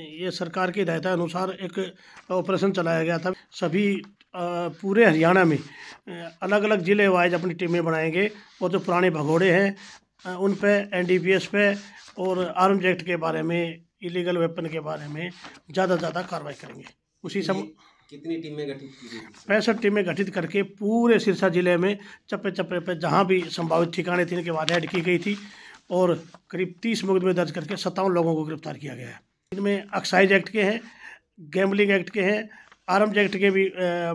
ये सरकार की हिदायत अनुसार एक ऑपरेशन चलाया गया था सभी पूरे हरियाणा में अलग अलग ज़िले वाइज अपनी टीमें बनाएंगे और जो तो पुराने भगोड़े हैं उन पे एनडीपीएस पे और आर्म एक्ट के बारे में इलीगल वेपन के बारे में ज़्यादा ज़्यादा कार्रवाई करेंगे उसी समय कितनी टीमें गठित की गई पैंसठ टीमें गठित करके पूरे सिरसा जिले में चप्पे चप्पे पर जहाँ भी संभावित ठिकाने थे इनके बाद ऐड की गई थी और करीब तीस मुकदमे दर्ज करके सत्तावन लोगों को गिरफ्तार किया गया है इनमें एक्साइज एक्ट के हैं गैम्बलिंग एक्ट के हैं आर्म्स एक्ट के भी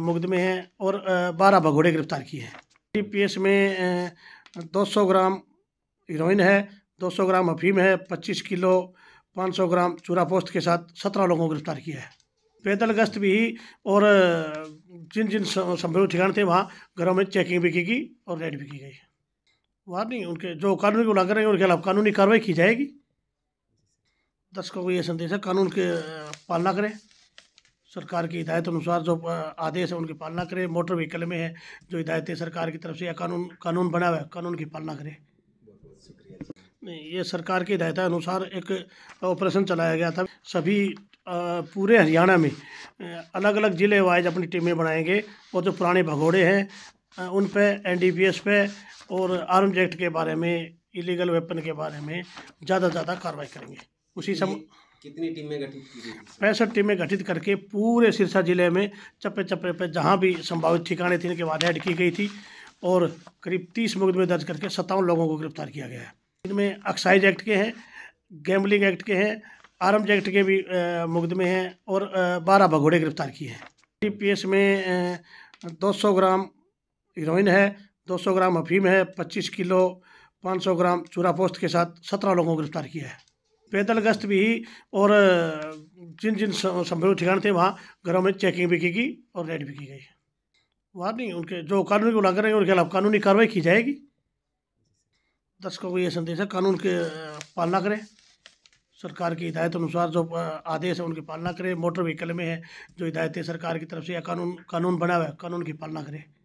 मुकदमे हैं और बारह भगोड़े गिरफ्तार किए हैं पीएस में दो सौ ग्राम हीरोइन है दो सौ ग्राम अफीम है पच्चीस किलो पाँच सौ ग्राम चूरा पोस्त के साथ सत्रह लोगों को गिरफ्तार किया है पैदल गश्त भी और जिन जिन संभव ठिकाने थे वहाँ घरों में चेकिंग भी की गई और रेड भी की गई वहाँ नहीं उनके जो कानून की उल्लंघन है उनके खिलाफ कानूनी कार्रवाई की जाएगी दर्शकों को यह संदेश है कानून के पालना करें सरकार की हिदायत अनुसार जो आदेश है उनकी पालना करें मोटर व्हीकल में है जो हिदायतें सरकार की तरफ से या कानून कानून बना हुआ है कानून की पालना करें नहीं ये सरकार की हिदायत अनुसार एक ऑपरेशन चलाया गया था सभी पूरे हरियाणा में अलग अलग ज़िले वाइज अपनी टीमें बनाएंगे और जो पुराने भगोड़े हैं उन पर एन पे और आर्म एक्ट के बारे में इलीगल वेपन के बारे में ज़्यादा से ज़्यादा कार्रवाई करेंगे उसी सम कितनी टीमें गठित की पैंसठ टीमें गठित करके पूरे सिरसा जिले में चप्पे चप्पे पर जहाँ भी संभावित ठिकाने थे इनके बाद ऐड की गई थी और करीब तीस मुकदमे दर्ज करके सत्तावन लोगों को गिरफ्तार किया गया है इनमें एक्साइज एक्ट के हैं गैम्बलिंग एक्ट के हैं आर्म्स एक्ट के भी मुकदमे हैं और बारह भगोड़े गिरफ्तार किए हैं टी पी एस में दो सौ ग्राम हीरोइन है दो सौ ग्राम अफीम है पच्चीस किलो पाँच सौ ग्राम चूरा पोस्त के साथ सत्रह लोगों को गिरफ्तार किया है पैदल गश्त भी और जिन जिन संभव ठिकाने थे वहाँ घरों में चेकिंग भी की गई और रेड भी की गई वहाँ नहीं उनके जो कानून की उल्लंघन है उनके खिलाफ कानूनी कार्रवाई की जाएगी दर्शकों को ये संदेश है कानून के पालना करें सरकार की हिदायत अनुसार जो आदेश है उनकी पालना करें मोटर व्हीकल में है जो हिदायतें सरकार की तरफ से या कानून कानून बना हुआ है कानून की पालना करें